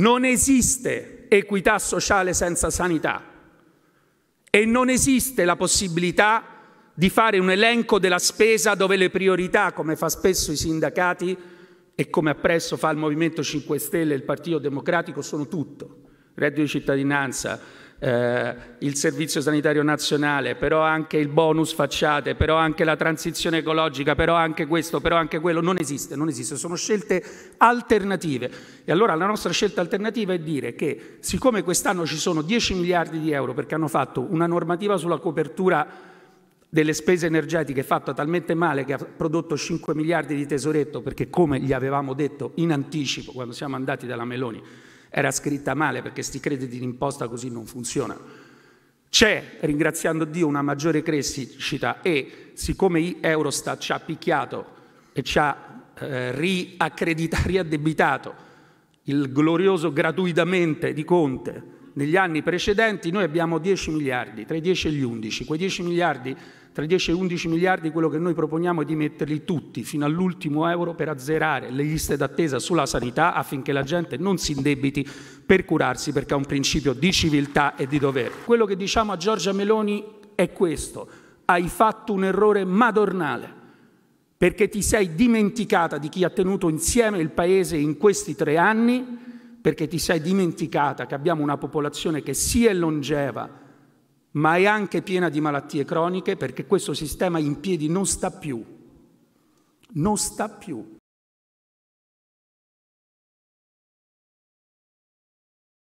Non esiste equità sociale senza sanità e non esiste la possibilità di fare un elenco della spesa dove le priorità, come fa spesso i sindacati e come appresso fa il Movimento 5 Stelle e il Partito Democratico, sono tutto. Reddito di cittadinanza, eh, il Servizio Sanitario Nazionale, però anche il bonus facciate, però anche la transizione ecologica, però anche questo, però anche quello, non esiste, non esiste, sono scelte alternative. E allora la nostra scelta alternativa è dire che siccome quest'anno ci sono 10 miliardi di euro perché hanno fatto una normativa sulla copertura delle spese energetiche fatta talmente male che ha prodotto 5 miliardi di tesoretto perché come gli avevamo detto in anticipo quando siamo andati dalla Meloni era scritta male perché sti crediti d'imposta così non funzionano. C'è, ringraziando Dio, una maggiore crescita e siccome Eurostat ci ha picchiato e ci ha eh, riaccreditato, riaddebitato il glorioso gratuitamente di Conte, negli anni precedenti noi abbiamo 10 miliardi, tra i 10 e gli 11. Quei 10 miliardi, tra i 10 e gli 11 miliardi, quello che noi proponiamo è di metterli tutti fino all'ultimo euro per azzerare le liste d'attesa sulla sanità affinché la gente non si indebiti per curarsi perché è un principio di civiltà e di dovere. Quello che diciamo a Giorgia Meloni è questo, hai fatto un errore madornale perché ti sei dimenticata di chi ha tenuto insieme il Paese in questi tre anni perché ti sei dimenticata che abbiamo una popolazione che sì è longeva, ma è anche piena di malattie croniche perché questo sistema in piedi non sta più. Non sta più.